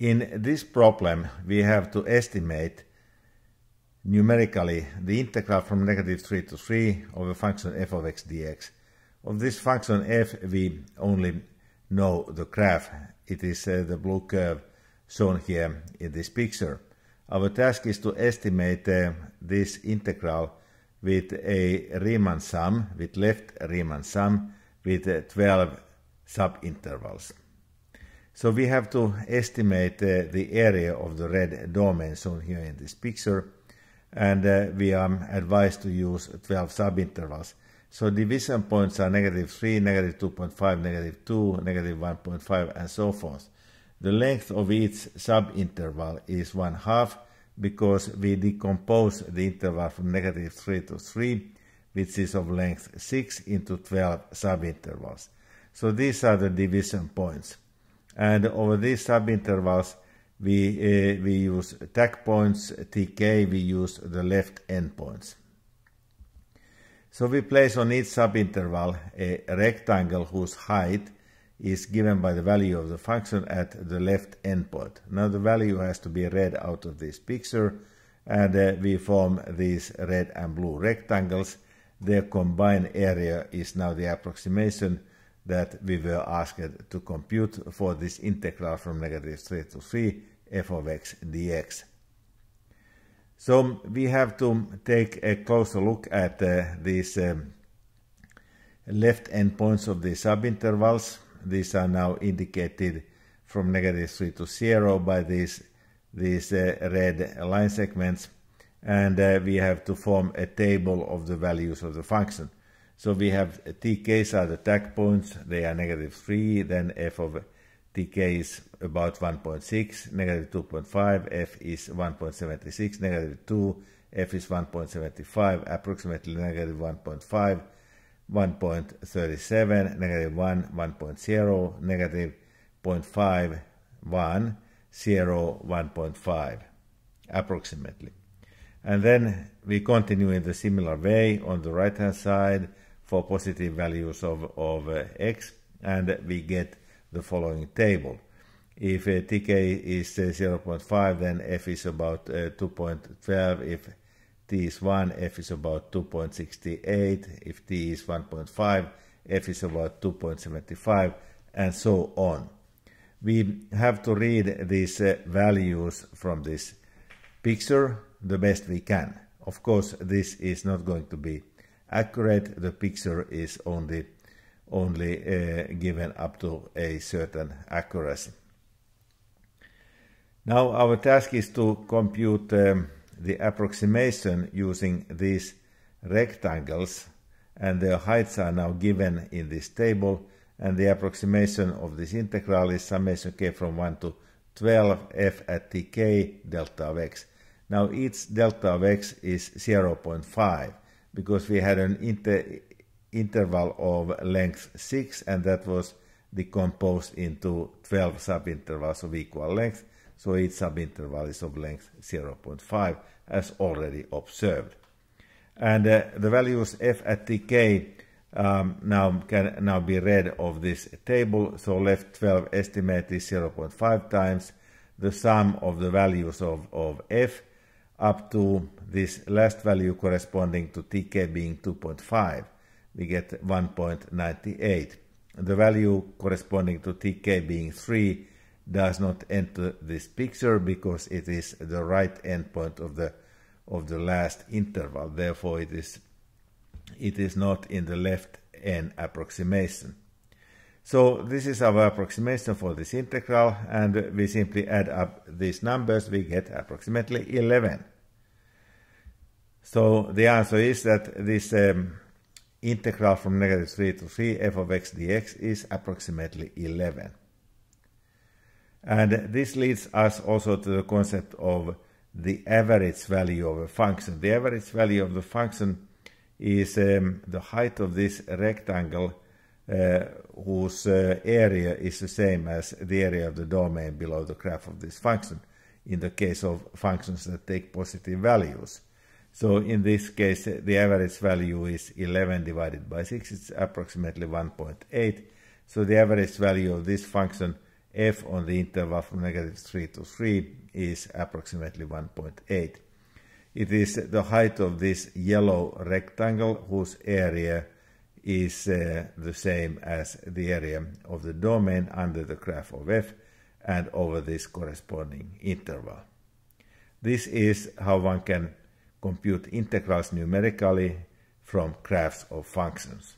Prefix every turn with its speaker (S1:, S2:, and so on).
S1: In this problem, we have to estimate numerically the integral from negative 3 to 3 of a function f of x dx. Of this function f, we only know the graph. It is uh, the blue curve shown here in this picture. Our task is to estimate uh, this integral with a Riemann sum, with left Riemann sum, with uh, 12 subintervals. So we have to estimate uh, the area of the red domain shown here in this picture and uh, we are um, advised to use 12 subintervals. So division points are negative 3, negative 2.5, negative 2, negative 1.5 and so forth. The length of each subinterval is 1 half because we decompose the interval from negative 3 to 3 which is of length 6 into 12 subintervals. So these are the division points and over these subintervals we, uh, we use tag points, TK, we use the left endpoints. So we place on each subinterval a rectangle whose height is given by the value of the function at the left endpoint. Now the value has to be read out of this picture and uh, we form these red and blue rectangles. Their combined area is now the approximation that we were asked to compute for this integral from negative 3 to 3 f of x dx. So we have to take a closer look at uh, these um, left endpoints of the subintervals. These are now indicated from negative 3 to 0 by these, these uh, red line segments. And uh, we have to form a table of the values of the function. So we have tk's are the tag points, they are negative 3, then f of tk is about 1.6, negative 2.5, f is 1.76, negative 2, f is 1.75, approximately negative 1.5, 1.37, negative 1, 1.0, negative 0.5, 1, 0, 1.5, approximately. And then we continue in the similar way on the right hand side, for positive values of, of uh, x and we get the following table. If uh, tk is uh, 0.5 then f is about 2.12, if t is 1, f is about 2.68, if t is 1.5, f is about 2.75, and so on. We have to read these uh, values from this picture the best we can. Of course, this is not going to be accurate. The picture is only, only uh, given up to a certain accuracy. Now our task is to compute um, the approximation using these rectangles and their heights are now given in this table and the approximation of this integral is summation k from 1 to 12 f at tk delta of x. Now each delta of x is 0.5 because we had an inter interval of length 6 and that was decomposed into 12 subintervals of equal length. So each subinterval is of length 0.5 as already observed. And uh, the values f at tk um, now can now be read of this table. So left 12 estimate is 0.5 times the sum of the values of, of f up to this last value corresponding to tk being 2.5, we get 1.98. The value corresponding to tk being 3 does not enter this picture because it is the right endpoint of the of the last interval. Therefore, it is it is not in the left end approximation. So this is our approximation for this integral, and we simply add up these numbers, we get approximately 11. So the answer is that this um, integral from negative 3 to 3 f of x dx is approximately 11. And this leads us also to the concept of the average value of a function. The average value of the function is um, the height of this rectangle uh, whose uh, area is the same as the area of the domain below the graph of this function in the case of functions that take positive values. So in this case, the average value is 11 divided by 6. It's approximately 1.8. So the average value of this function f on the interval from negative 3 to 3 is approximately 1.8. It is the height of this yellow rectangle whose area is uh, the same as the area of the domain under the graph of f and over this corresponding interval. This is how one can compute integrals numerically from graphs of functions.